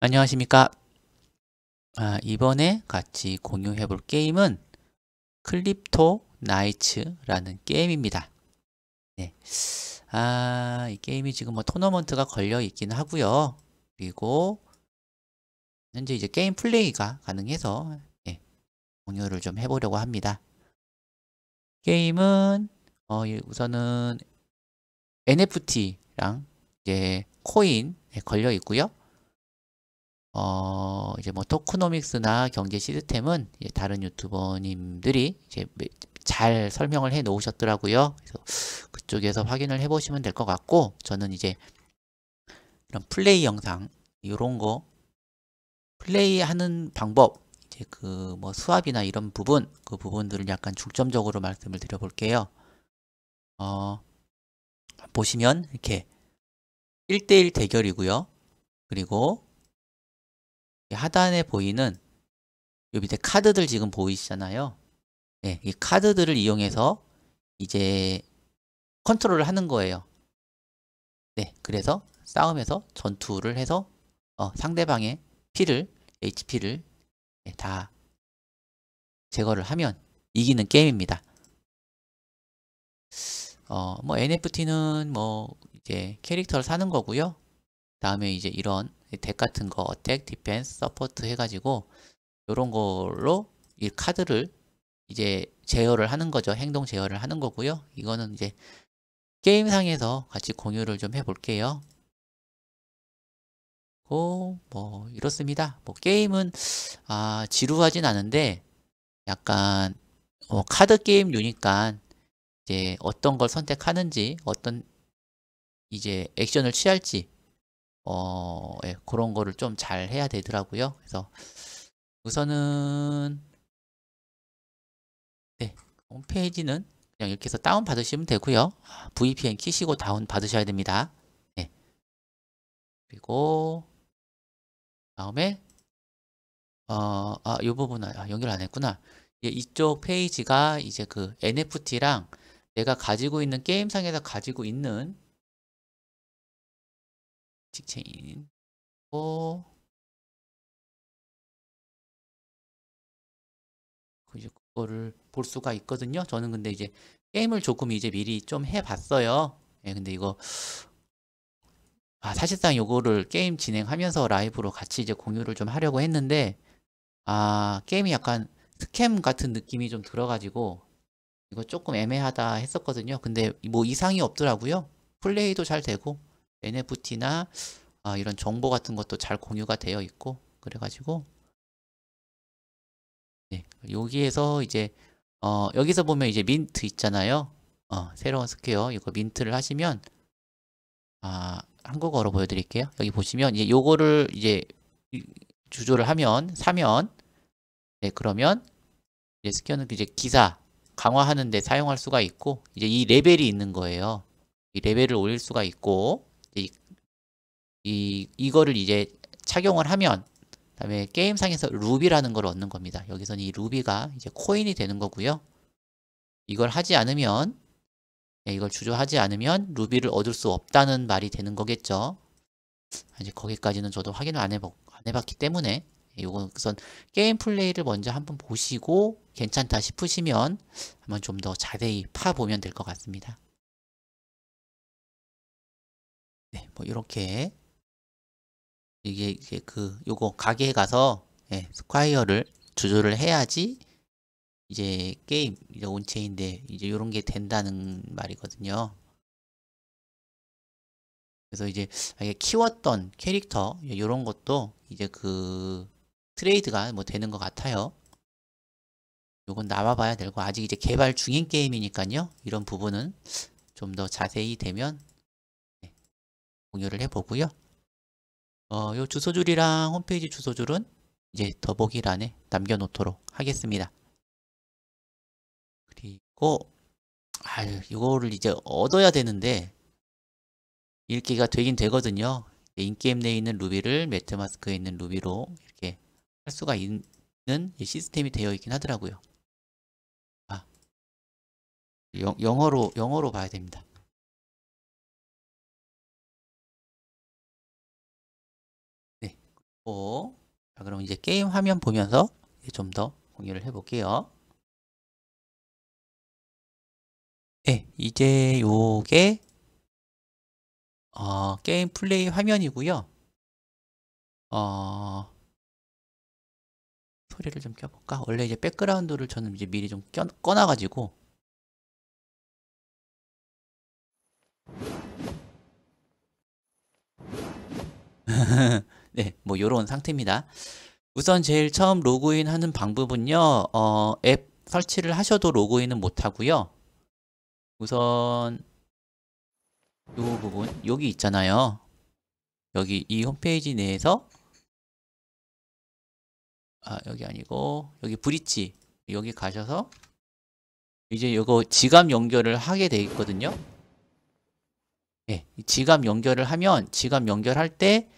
안녕하십니까 아, 이번에 같이 공유해 볼 게임은 클립토 나이츠라는 게임입니다 네. 아, 이 게임이 지금 뭐 토너먼트가 걸려 있긴 하고요 그리고 현재 이제 게임 플레이가 가능해서 네, 공유를 좀 해보려고 합니다 게임은 어, 우선은 NFT랑 이제 코인 에 걸려 있고요 어, 이제 뭐 토크노믹스나 경제 시스템은 다른 유튜버님들이 이제 잘 설명을 해 놓으셨더라고요. 그래서 그쪽에서 확인을 해 보시면 될 것 같고 저는 이제 이런 플레이 영상 이런 거 플레이 하는 방법 이제 그 뭐 수압이나 이런 부분 그 부분들을 약간 중점적으로 말씀을 드려 볼게요. 어 보시면 이렇게 1대1 대결이고요. 그리고 하단에 보이는 요 밑에 카드들 지금 보이시잖아요. 네, 이 카드들을 이용해서 이제 컨트롤을 하는 거예요. 네, 그래서 싸움에서 전투를 해서 어, 상대방의 피를, HP를 네, 예, 다 제거를 하면 이기는 게임입니다. 어, 뭐 NFT는 뭐 이제 캐릭터를 사는 거고요. 다음에 이제 이런 덱 같은 거 어택, 디펜스, 서포트 해가지고 이런 걸로 이 카드를 이제 제어를 하는 거죠. 행동 제어를 하는 거고요. 이거는 이제 게임상에서 같이 공유를 좀 해볼게요. 뭐, 이렇습니다. 뭐, 게임은, 아, 지루하진 않은데, 약간, 어, 카드 게임류니까, 이제 어떤 걸 선택하는지, 어떤, 이제 액션을 취할지, 어, 예, 그런 거를 좀 잘 해야 되더라고요. 그래서 우선은 네, 홈페이지는 그냥 이렇게 해서 다운 받으시면 되고요. VPN 키시고 다운 받으셔야 됩니다. 네. 그리고 다음에 어, 아, 이 부분 아, 연결 안 했구나. 예, 이쪽 페이지가 이제 그 NFT랑 내가 가지고 있는 게임상에서 가지고 있는 직체인 고 그거를 볼 수가 있거든요. 저는 근데 이제 게임을 조금 이제 미리 좀 해봤어요. 예, 근데 이거 아, 사실상 요거를 게임 진행하면서 라이브로 같이 이제 공유를 좀 하려고 했는데 아 게임이 약간 스캠 같은 느낌이 좀 들어가지고 이거 조금 애매하다 했었거든요. 근데 뭐 이상이 없더라고요. 플레이도 잘 되고 NFT나 아, 이런 정보 같은 것도 잘 공유가 되어 있고 그래가지고 네, 여기에서 이제 어, 여기서 보면 이제 민트 있잖아요. 어, 새로운 스퀘어 이거 민트를 하시면 아, 한국어로 보여드릴게요. 여기 보시면 이제 요거를 이제 주조를 하면 사면 네, 그러면 이제 스퀘어는 이제 기사 강화하는 데 사용할 수가 있고 이제 이 레벨이 있는 거예요. 이 레벨을 올릴 수가 있고 이, 이 이거를 이제 착용을 하면 다음에 게임상에서 루비라는 걸 얻는 겁니다. 여기서는 이 루비가 이제 코인이 되는 거고요. 이걸 하지 않으면 예, 이걸 주저하지 않으면 루비를 얻을 수 없다는 말이 되는 거겠죠. 아, 이제 거기까지는 저도 확인을 안, 해봤, 안 해봤기 때문에 이건 예, 우선 게임 플레이를 먼저 한번 보시고 괜찮다 싶으시면 한번 좀 더 자세히 파보면 될 것 같습니다. 네, 뭐 이렇게 이게 이게 그 요거 가게에 가서 예, 스콰이어를 조절을 해야지 이제 게임 이제 온체인데 이제 요런 게 된다는 말이거든요. 그래서 이제 아, 키웠던 캐릭터 이런 예, 것도 이제 그 트레이드가 뭐 되는 것 같아요. 요건 나와봐야 되고 아직 이제 개발 중인 게임이니까요. 이런 부분은 좀 더 자세히 되면 공유를 해보고요. 어, 요 주소줄이랑 홈페이지 주소줄은 이제 더보기란에 남겨놓도록 하겠습니다. 그리고 아유 이거를 이제 얻어야 되는데 읽기가 되긴 되거든요. 인게임 내에 있는 루비를 매트마스크에 있는 루비로 이렇게 할 수가 있는 시스템이 되어 있긴 하더라고요. 아, 영, 영어로 영어로 봐야 됩니다. 좋고 자 그럼 이제 게임 화면 보면서 좀 더 공유를 해볼게요 네 이제 요게 어, 게임 플레이 화면이고요 어, 소리를 좀 켜볼까? 원래 이제 백그라운드를 저는 이제 미리 좀 껴, 꺼놔가지고 네, 뭐 이런 상태입니다. 우선 제일 처음 로그인 하는 방법은요. 어, 앱 설치를 하셔도 로그인은 못 하고요. 우선 요 부분 여기 있잖아요. 여기 이 홈페이지 내에서 아, 여기 아니고 여기 브릿지 여기 가셔서 이제 요거 지갑 연결을 하게 돼 있거든요. 예, 지갑 연결을 하면 지갑 연결할 때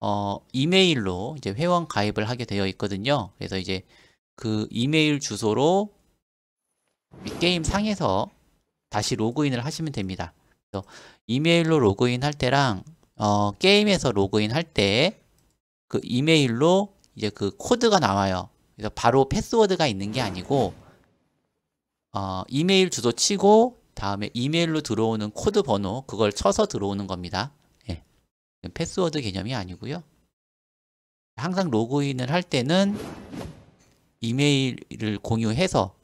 어, 이메일로 이제 회원 가입을 하게 되어 있거든요. 그래서 이제 그 이메일 주소로 게임 상에서 다시 로그인을 하시면 됩니다. 그래서 이메일로 로그인 할 때랑 어, 게임에서 로그인 할 때 그 이메일로 이제 그 코드가 나와요. 그래서 바로 패스워드가 있는 게 아니고 어, 이메일 주소 치고 다음에 이메일로 들어오는 코드 번호 그걸 쳐서 들어오는 겁니다. 패스워드 개념이 아니고요. 항상 로그인을 할 때는 이메일을 공유해서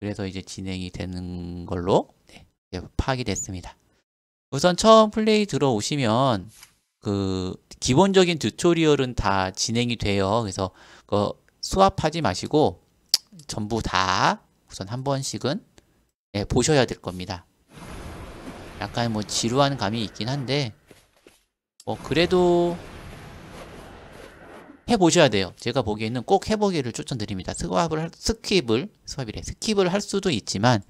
그래서 이제 진행이 되는 걸로 네, 파악이 됐습니다. 우선 처음 플레이 들어오시면 그 기본적인 튜토리얼은 다 진행이 돼요. 그래서 그 수압하지 마시고 전부 다 우선 한 번씩은 네, 보셔야 될 겁니다. 약간 뭐 지루한 감이 있긴 한데 뭐 그래도 해보셔야 돼요. 제가 보기에는 꼭 해보기를 추천드립니다. 스왑을 할, 스킵을 스왑이래 스킵을 할 수도 있지만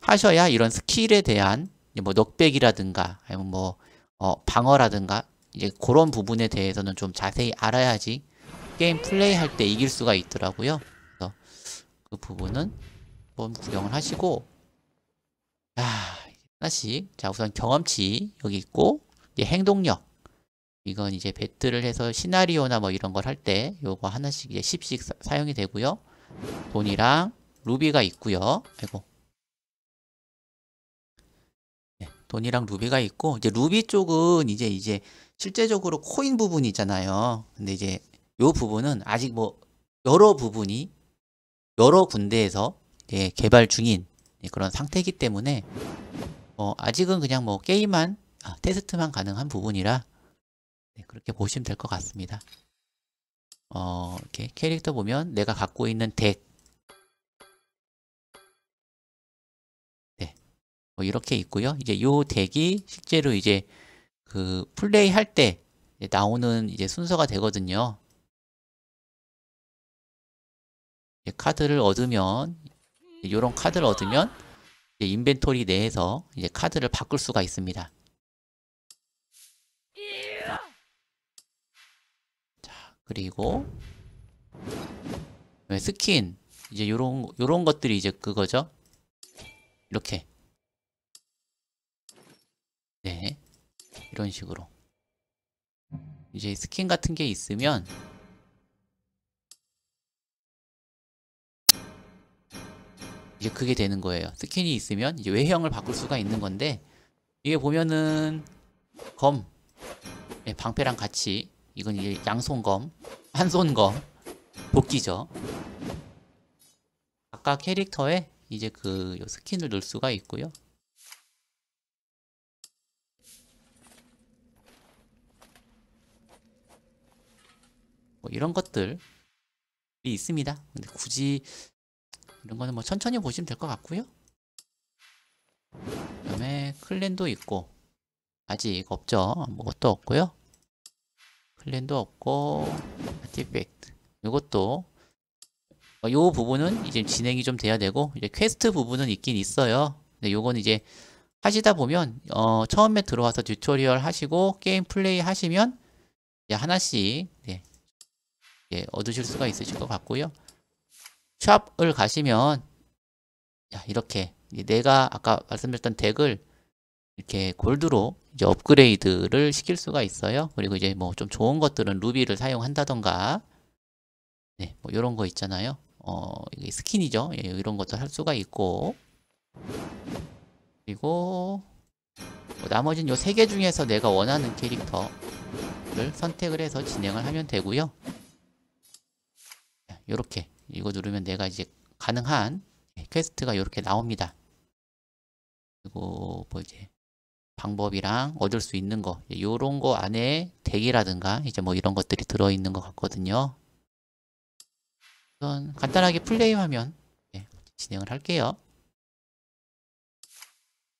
하셔야 이런 스킬에 대한 뭐 넉백이라든가 아니면 뭐 어, 방어라든가 이제 그런 부분에 대해서는 좀 자세히 알아야지 게임 플레이할 때 이길 수가 있더라고요. 그래서 그 부분은 한번 구경을 하시고 아 하나씩. 자, 우선 경험치 여기 있고 이제 행동력. 이건 이제 배틀을 해서 시나리오나 뭐 이런 걸 할 때 요거 하나씩 이제 10씩 사, 사용이 되고요. 돈이랑 루비가 있고요. 아이고. 네, 돈이랑 루비가 있고 이제 루비 쪽은 이제 이제 실제적으로 코인 부분이 있잖아요. 근데 이제 요 부분은 아직 뭐 여러 부분이 여러 군데에서 예, 개발 중인 예, 그런 상태이기 때문에 뭐 아직은 그냥 뭐 게임만 아, 테스트만 가능한 부분이라 네, 그렇게 보시면 될 것 같습니다. 어, 이렇게 캐릭터 보면 내가 갖고 있는 덱 네, 뭐 이렇게 있고요. 이제 요 덱이 실제로 이제 그 플레이 할때 나오는 이제 순서가 되거든요. 카드를 얻으면 이런 카드를 얻으면 이제 인벤토리 내에서 이제 카드를 바꿀 수가 있습니다. 자, 그리고 네, 스킨 이제 요런 요런 것들이 이제 그거죠. 이렇게 네 이런 식으로 이제 스킨 같은 게 있으면 이제 그게 되는 거예요. 스킨이 있으면 이제 외형을 바꿀 수가 있는 건데 이게 보면은 검 네, 방패랑 같이 이건 이제 양손검 한손검 복귀죠 각각 캐릭터에 이제 그 스킨을 넣을 수가 있고요. 뭐 이런 것들이 있습니다. 근데 굳이 이런 거는 뭐 천천히 보시면 될 것 같고요. 그 다음에 클랜도 있고 아직 없죠. 아무것도 뭐 없고요. 클랜도 없고 아티팩트 이것도 이 어, 부분은 이제 진행이 좀 돼야 되고 이제 퀘스트 부분은 있긴 있어요. 근데 요건 이제 하시다 보면 어, 처음에 들어와서 튜토리얼 하시고 게임 플레이 하시면 하나씩 네, 예, 얻으실 수가 있으실 것 같고요. 샵을 가시면 야, 이렇게 내가 아까 말씀드렸던 덱을 이렇게 골드로 이제 업그레이드를 시킬 수가 있어요. 그리고 이제 뭐 좀 좋은 것들은 루비를 사용한다던가 네, 뭐 이런 거 있잖아요. 어, 이게 스킨이죠. 예, 이런 것도 할 수가 있고 그리고 뭐 나머지는 요세 개 중에서 내가 원하는 캐릭터를 선택을 해서 진행을 하면 되고요. 이렇게 이거 누르면 내가 이제 가능한 퀘스트가 이렇게 나옵니다. 그리고 뭐 이제 방법이랑 얻을 수 있는 거 이런 거 안에 대기라든가 이제 뭐 이런 것들이 들어있는 것 같거든요. 우선 간단하게 플레이하면 네, 진행을 할게요.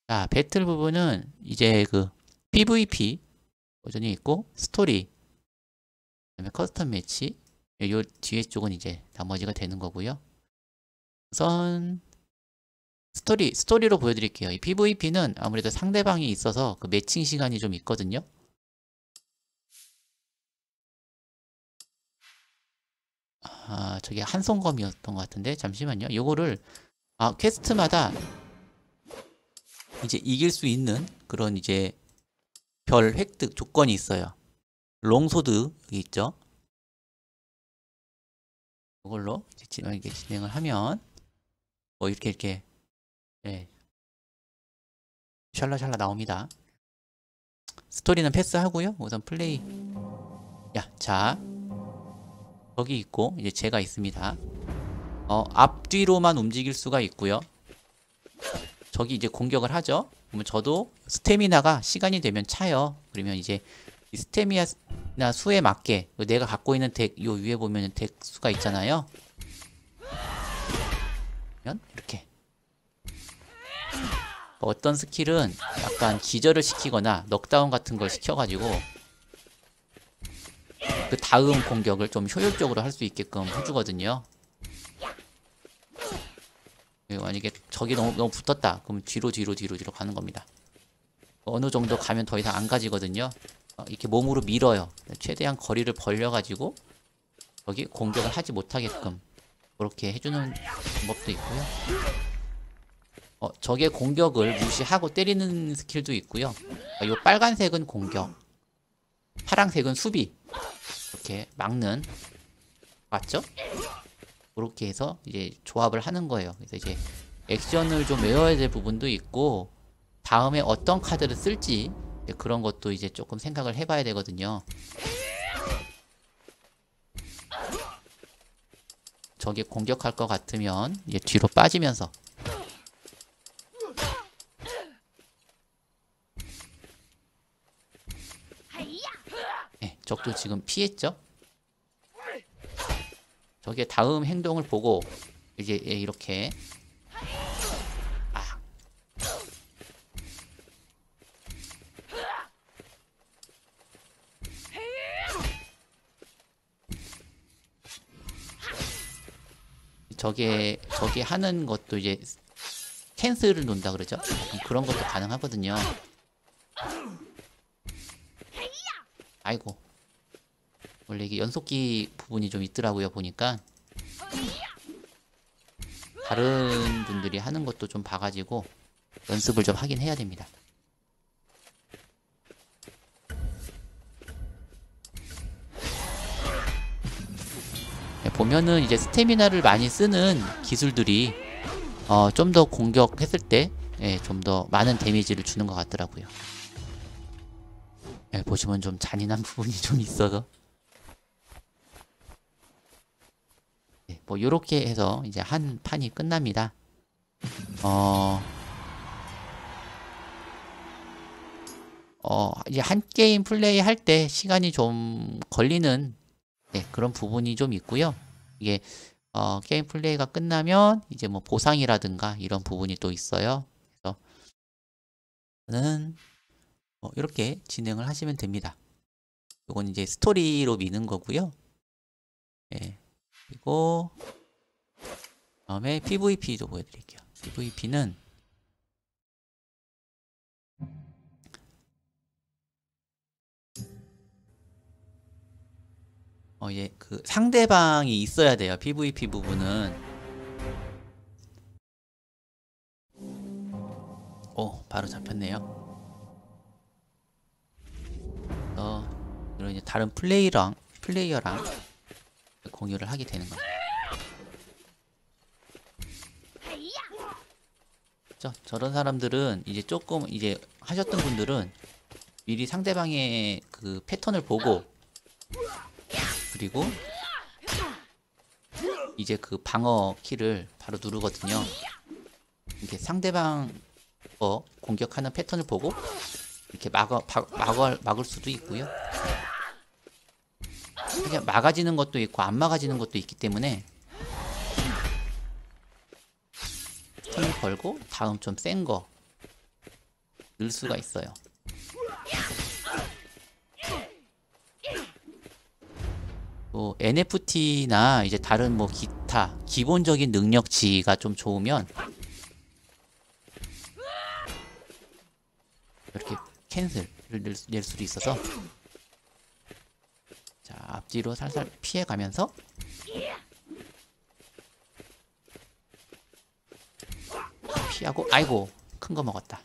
자, 배틀 부분은 이제 그 PVP 버전이 있고 스토리 그다음에 커스텀 매치 예, 요 뒤에 쪽은 이제 나머지가 되는 거고요. 우선 스토리, 스토리로 보여드릴게요. 이 PVP는 아무래도 상대방이 있어서 그 매칭 시간이 좀 있거든요. 아, 저게 한손검이었던 것 같은데 잠시만요. 요거를 아, 퀘스트마다 이제 이길 수 있는 그런 이제 별 획득 조건이 있어요. 롱소드 여기 있죠. 이걸로 진하게 진행을 하면 뭐 이렇게 이렇게 네. 샬라샬라 나옵니다. 스토리는 패스하고요. 우선 플레이 야, 자 거기 있고 이제 제가 있습니다. 어, 앞뒤로만 움직일 수가 있고요. 저기 이제 공격을 하죠. 그러면 저도 스태미나가 시간이 되면 차요. 그러면 이제 이 스태미나 나 수에 맞게 내가 갖고 있는 덱요 위에 보면 덱 수가 있잖아요 이렇게 뭐 어떤 스킬은 약간 기절을 시키거나 넉다운 같은 걸 시켜가지고 그 다음 공격을 좀 효율적으로 할 수 있게끔 해주거든요 만약에 적이 너무, 너무 붙었다 그럼 뒤로 뒤로 뒤로 뒤로 가는 겁니다 어느 정도 가면 더 이상 안 가지거든요 어, 이렇게 몸으로 밀어요. 최대한 거리를 벌려가지고 여기 공격을 하지 못하게끔 그렇게 해주는 방법도 있고요. 어, 적의 공격을 무시하고 때리는 스킬도 있고요. 이 어, 빨간색은 공격, 파란색은 수비 이렇게 막는 맞죠? 그렇게 해서 이제 조합을 하는 거예요. 그래서 이제 액션을 좀 외워야 될 부분도 있고 다음에 어떤 카드를 쓸지 네, 그런 것도 이제 조금 생각을 해봐야 되거든요. 저게 공격할 것 같으면 이제 뒤로 빠지면서 네, 적도 지금 피했죠? 저게 다음 행동을 보고 이제 예, 이렇게 저게 저게 하는 것도 이제 캔슬을 논다 그러죠? 그런 것도 가능하거든요. 아이고 원래 이게 연속기 부분이 좀 있더라고요 보니까 다른 분들이 하는 것도 좀 봐가지고 연습을 좀 하긴 해야 됩니다. 보면은 이제 스태미나를 많이 쓰는 기술들이 어, 좀 더 공격했을 때 좀더 예, 많은 데미지를 주는 것 같더라고요. 예, 보시면 좀 잔인한 부분이 좀 있어서 예, 뭐 요렇게 해서 이제 한 판이 끝납니다. 어... 어, 이제 한 게임 플레이 할 때 시간이 좀 걸리는 네, 그런 부분이 좀 있고요. 이게 어, 게임 플레이가 끝나면 이제 뭐 보상이라든가 이런 부분이 또 있어요. 그래서 저는 뭐 이렇게 진행을 하시면 됩니다. 이건 이제 스토리로 미는 거고요. 예. 그리고 다음에 PVP도 보여드릴게요. PVP는 어, 예, 그 상대방이 있어야 돼요. PVP 부분은. 오, 바로 잡혔네요. 어, 이런 이제 다른 플레이랑 플레이어랑 공유를 하게 되는 거예요. 저, 저런 사람들은 이제 조금 이제 하셨던 분들은 미리 상대방의 그 패턴을 보고 그리고 이제 그 방어 키를 바로 누르거든요. 이렇게 상대방 거 공격하는 패턴을 보고 이렇게 막어, 바, 막어, 막을 수도 있고요. 그냥 막아지는 것도 있고 안 막아지는 것도 있기 때문에 턴을 걸고 다음 좀 센 거넣 수가 있어요. 또 뭐 NFT나 이제 다른 뭐 기타 기본적인 능력치가 좀 좋으면 이렇게 캔슬을 낼 수도 있어서 자 앞뒤로 살살 피해가면서 피하고 아이고 큰 거 먹었다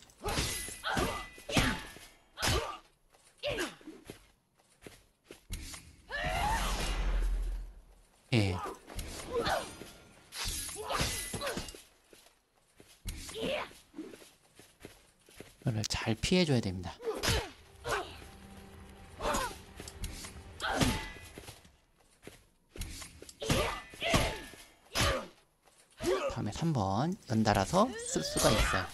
잘 피해줘야 됩니다. 다음에 3번 연달아서 쓸 수가 있어요.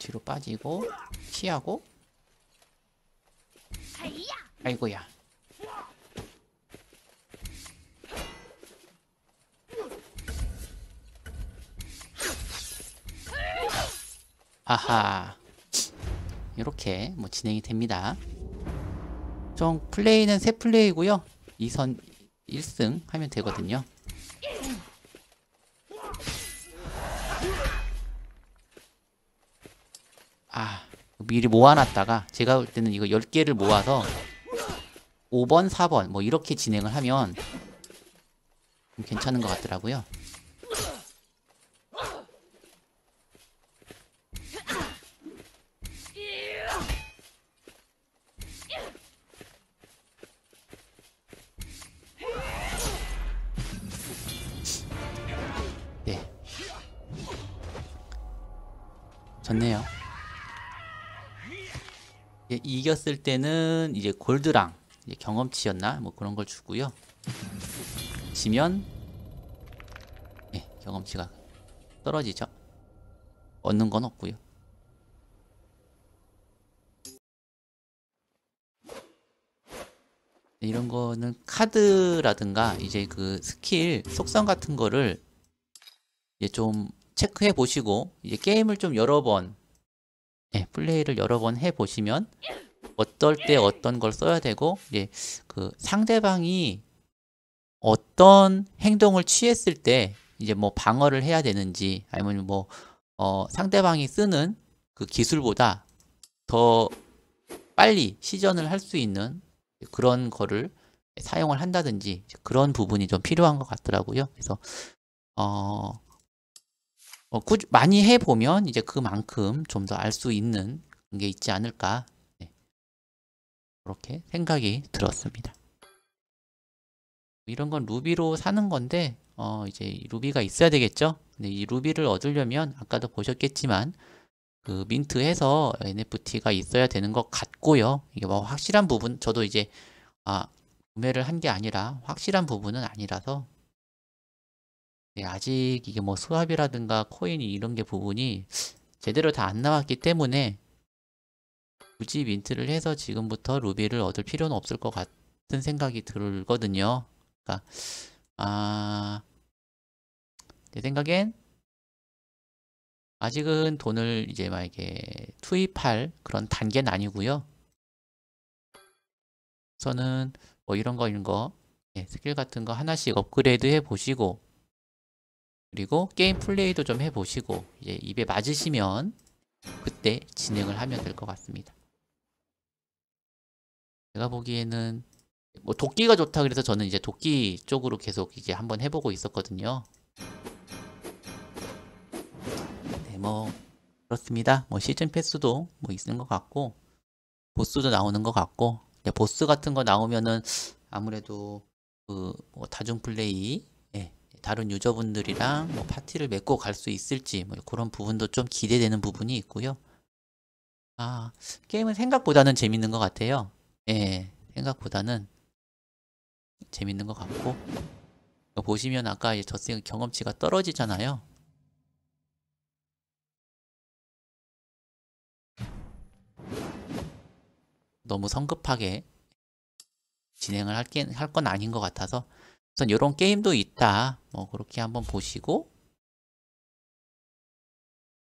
뒤로 빠지고 피하고 아이고야 하하 이렇게 뭐 진행이 됩니다 좀 플레이는 3 플레이고요 2선 1승 하면 되거든요 아 미리 모아놨다가 제가 볼 때는 이거 10개를 모아서 5번 4번 뭐 이렇게 진행을 하면 괜찮은 것 같더라고요 좋네요 예, 이겼을 때는 이제 골드랑 이제 경험치였나 뭐 그런 걸 주고요 지면 네, 경험치가 떨어지죠 얻는 건 없고요 네, 이런 거는 카드라든가 이제 그 스킬 속성 같은 거를 이제 좀 체크해 보시고 이제 게임을 좀 여러 번 네, 플레이를 여러 번 해 보시면 어떨 때 어떤 걸 써야 되고 이제 그 상대방이 어떤 행동을 취했을 때 이제 뭐 방어를 해야 되는지 아니면 뭐 어, 상대방이 쓰는 그 기술보다 더 빨리 시전을 할 수 있는 그런 거를 사용을 한다든지 그런 부분이 좀 필요한 것 같더라고요. 그래서 어, 어, 꾸 많이 해보면 이제 그만큼 좀 더 알 수 있는 게 있지 않을까 네. 그렇게 생각이 들었습니다 이런 건 루비로 사는 건데 어, 이제 루비가 있어야 되겠죠 근데 이 루비를 얻으려면 아까도 보셨겠지만 그민트해서 NFT가 있어야 되는 것 같고요 이게 뭐 확실한 부분 저도 이제 아 구매를 한 게 아니라 확실한 부분은 아니라서 예, 아직 이게 뭐 수압이라든가 코인이 이런 게 부분이 제대로 다 안 나왔기 때문에 굳이 민트를 해서 지금부터 루비를 얻을 필요는 없을 것 같은 생각이 들거든요. 그러니까 아, 내 생각엔 아직은 돈을 이제 만약에 투입할 그런 단계는 아니고요. 저는 뭐 이런 거 이런 거 예, 스킬 같은 거 하나씩 업그레이드 해 보시고 그리고 게임 플레이도 좀 해보시고 이제 입에 맞으시면 그때 진행을 하면 될 것 같습니다. 제가 보기에는 뭐 도끼가 좋다 그래서 저는 이제 도끼 쪽으로 계속 이제 한번 해보고 있었거든요. 네, 뭐 그렇습니다. 뭐 시즌 패스도 뭐 있는 것 같고 보스도 나오는 것 같고 보스 같은 거 나오면은 아무래도 그뭐 다중 플레이 다른 유저분들이랑 뭐 파티를 맺고 갈 수 있을지 뭐 그런 부분도 좀 기대되는 부분이 있고요. 아, 게임은 생각보다는 재밌는 것 같아요. 예, 생각보다는 재밌는 것 같고 보시면 아까 저승 경험치가 떨어지잖아요. 너무 성급하게 진행을 할 건 아닌 것 같아서 우선 이런 게임도 있다. 뭐 그렇게 한번 보시고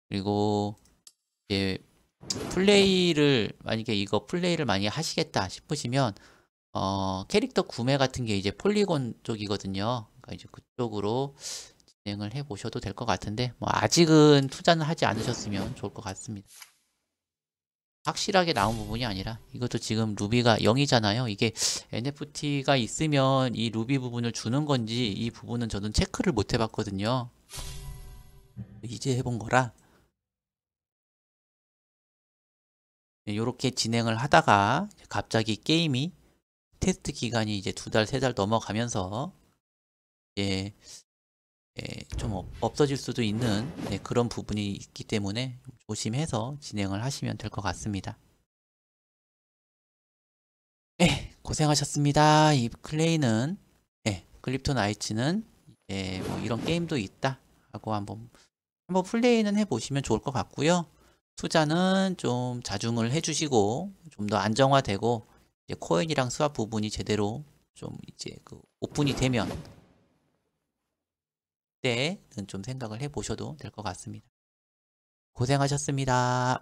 그리고 이제 플레이를 만약에 이거 플레이를 많이 하시겠다 싶으시면 어 캐릭터 구매 같은 게 이제 폴리곤 쪽이거든요. 그러니까 이제 그쪽으로 진행을 해 보셔도 될 것 같은데 뭐 아직은 투자는 하지 않으셨으면 좋을 것 같습니다. 확실하게 나온 부분이 아니라 이것도 지금 루비가 0이잖아요. 이게 NFT가 있으면 이 루비 부분을 주는 건지 이 부분은 저는 체크를 못 해봤거든요. 이제 해본 거라 이렇게 네, 진행을 하다가 갑자기 게임이 테스트 기간이 이제 두 달, 세 달 넘어가면서 예, 예, 좀 없어질 수도 있는 네, 그런 부분이 있기 때문에 조심해서 진행을 하시면 될 것 같습니다. 네, 고생하셨습니다. 이 클레이는 네, 글립톤 아이츠는 예, 뭐 이런 게임도 있다 하고 한번 한번 플레이는 해보시면 좋을 것 같고요. 투자는 좀 자중을 해주시고 좀 더 안정화되고 이제 코인이랑 스왑 부분이 제대로 좀 이제 그 오픈이 되면 그 때는 좀 생각을 해보셔도 될 것 같습니다. 고생하셨습니다.